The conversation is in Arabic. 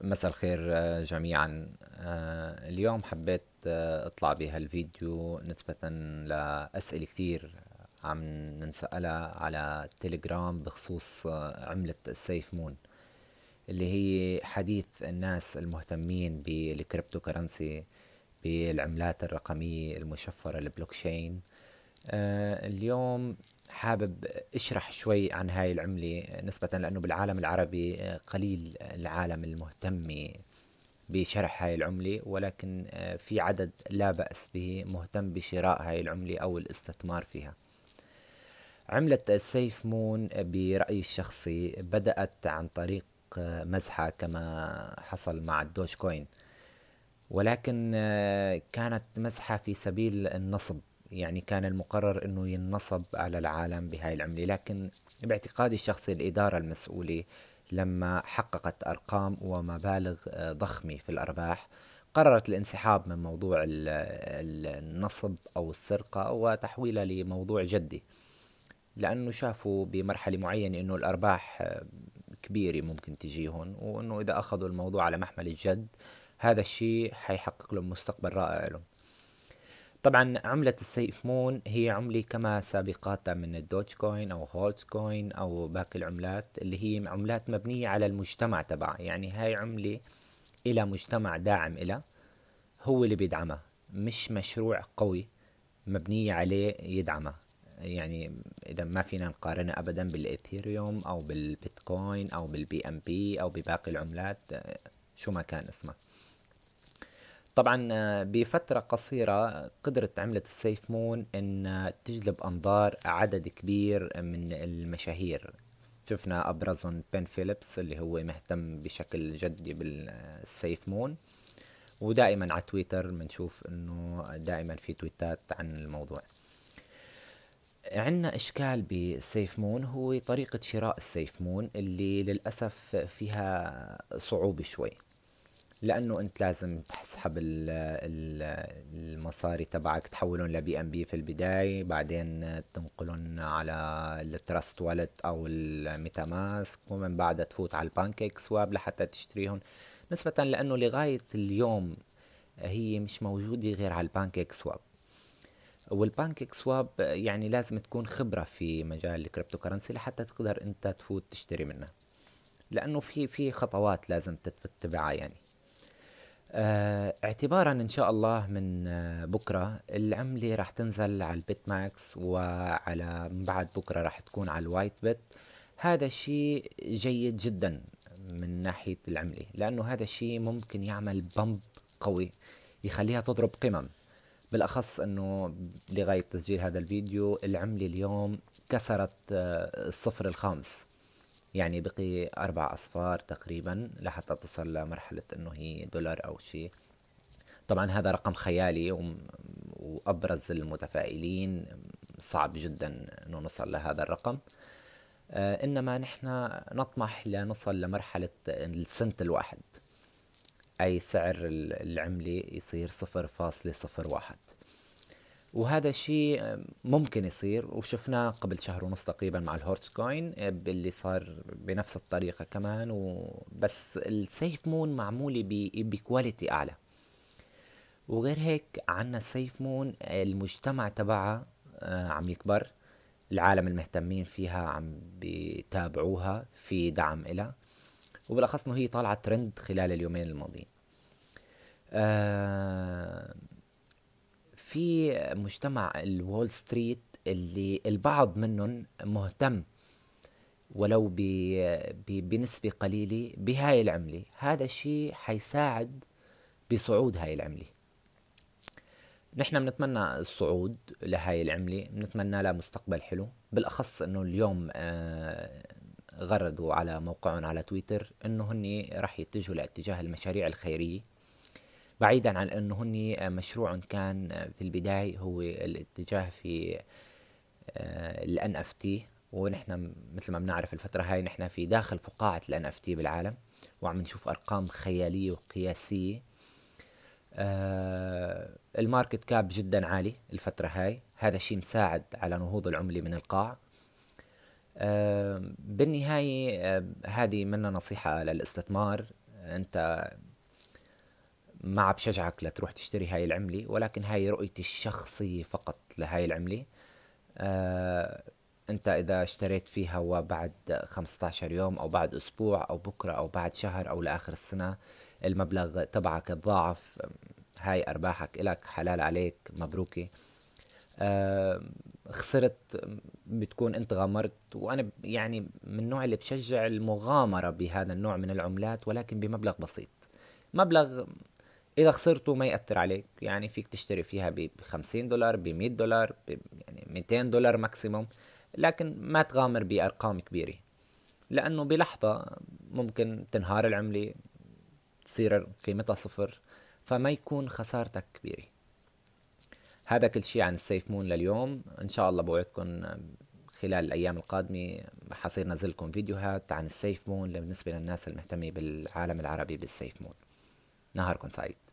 مساء الخير آه، جميعا آه، اليوم حبيت آه، اطلع بهالفيديو نسبة لأسئلة كتير عم ننسألها على تيليجرام بخصوص عملة السيف مون اللي هي حديث الناس المهتمين بالكريبتو كرنسي بالعملات الرقمية المشفرة البلوكشين آه، اليوم حابب اشرح شوي عن هاي العملة نسبة لأنه بالعالم العربي آه، قليل العالم المهتم بشرح هاي العملة ولكن آه، في عدد لا بأس به مهتم بشراء هاي العملة أو الاستثمار فيها عملة سيف مون برأيي الشخصي بدأت عن طريق مزحة كما حصل مع الدوش كوين ولكن كانت مزحة في سبيل النصب يعني كان المقرر أنه ينصب على العالم بهاي العملة لكن باعتقادي الشخصي الإدارة المسؤولة لما حققت أرقام ومبالغ آه، ضخمة في الأرباح قررت الانسحاب من موضوع النصب أو السرقة وتحويلها لموضوع جدي لأنه شافوا بمرحلة معينة أنه الأرباح آه، كبيرة ممكن تجيهم وأنه إذا أخذوا الموضوع على محمل الجد هذا الشيء حيحقق لهم مستقبل رائع لهم طبعا عملة السيف مون هي عملة كما سابقاتها من الدوج كوين أو هولز كوين أو باقي العملات اللي هي عملات مبنية على المجتمع تبعها يعني هاي عملة إلى مجتمع داعم إلها هو اللي بيدعمها مش مشروع قوي مبنية عليه يدعمها يعني اذا ما فينا نقارنها ابدا بالايثيريوم او بالبيتكوين او بالبي ام بي او بباقي العملات شو ما كان اسمها طبعا آه، بفترة قصيرة قدرت عملة السيف مون ان آه، تجلب انظار عدد كبير من المشاهير شفنا ابرزهم بن فيليبس اللي هو مهتم بشكل جدي بالسيف مون ودائما على تويتر بنشوف انه دائما في تويتات عن الموضوع عندنا اشكال بسيف مون هو طريقة شراء السيف مون اللي للأسف فيها صعوبة شوي لانه انت لازم تسحب المصاري تبعك تحولهم لبي ام بي في البدايه بعدين تنقلهم على التراست والت او الميتا ماسك ومن بعدها تفوت على البانكيك سواب لحتى تشتريهم نسبة لانه لغاية اليوم هي مش موجودة غير على البانكيك سواب والبانكيك سواب يعني لازم تكون خبرة في مجال الكريبتو كرنسي لحتى تقدر انت تفوت تشتري منها لانه في في خطوات لازم تتبعها يعني آه، اعتبارا ان شاء الله من آه، بكره العمله راح تنزل على البيت ماكس وعلى من بعد بكره راح تكون على الوايت بيت هذا الشيء جيد جدا من ناحيه العمله لانه هذا الشيء ممكن يعمل بمب قوي يخليها تضرب قمم بالاخص انه لغايه تسجيل هذا الفيديو العمله اليوم كسرت آه، الصفر الخامس يعني بقي أربع أصفار تقريبا لحتى تصل لمرحلة أنه هي دولار أو شيء طبعا هذا رقم خيالي وأبرز المتفائلين صعب جدا أنه نصل لهذا الرقم آه، إنما نحن نطمح لنصل لمرحلة السنت الواحد أي سعر العملة يصير صفر فاصلة صفر واحد وهذا الشيء ممكن يصير وشفناه قبل شهر ونص تقريبا مع الهورس كوين اللي صار بنفس الطريقه كمان وبس السيف مون معموله بكواليتي اعلى وغير هيك عنا السيف مون المجتمع تبعها آه، عم يكبر العالم المهتمين فيها عم بيتابعوها في دعم إلها وبالأخص إنه هي طالعة ترند خلال اليومين الماضيين آه في مجتمع الوول ستريت اللي البعض منهم مهتم ولو ب... ب... بنسبة قليلة بهاي العملة هذا الشيء حيساعد بصعود هاي العملة نحن بنتمنى الصعود لهاي العملة بنتمنى لها مستقبل حلو بالأخص أنه اليوم آه، غردوا على موقعهم على تويتر أنه هني رح يتجهوا لاتجاه المشاريع الخيرية بعيدا عن انه هن آه، مشروع كان آه، في البداية هو الاتجاه في الان اف تي ونحن مثل ما بنعرف الفترة هاي نحن في داخل فقاعة الـ NFT بالعالم وعم نشوف ارقام خيالية وقياسية آه الماركت كاب جدا عالي الفترة هاي هذا الشيء مساعد على نهوض العملة من القاع آه بالنهاية آه هذه منا نصيحة للاستثمار أنت ما بشجعك لتروح تشتري هاي العملة ولكن هاي رؤيتي الشخصية فقط لهاي العملة آه انت اذا اشتريت فيها وبعد 15 يوم او بعد اسبوع او بكرة او بعد شهر او لاخر السنة المبلغ تبعك تضاعف هاي ارباحك الك حلال عليك مبروكة آه خسرت بتكون انت غامرت وانا يعني من النوع اللي بشجع المغامرة بهذا النوع من العملات ولكن بمبلغ بسيط مبلغ اذا خسرته ما ياثر عليك يعني فيك تشتري فيها ب 50 دولار ب 100 دولار ب يعني 200 دولار ماكسيموم لكن ما تغامر بارقام كبيره لانه بلحظه ممكن تنهار العمله تصير قيمتها صفر فما يكون خسارتك كبيره هذا كل شيء عن السيف مون لليوم ان شاء الله بوعدكم خلال الايام القادمه حصير نزل لكم فيديوهات عن السيف مون بالنسبه للناس المهتمه بالعالم العربي بالسيف مون نهاركم سعيد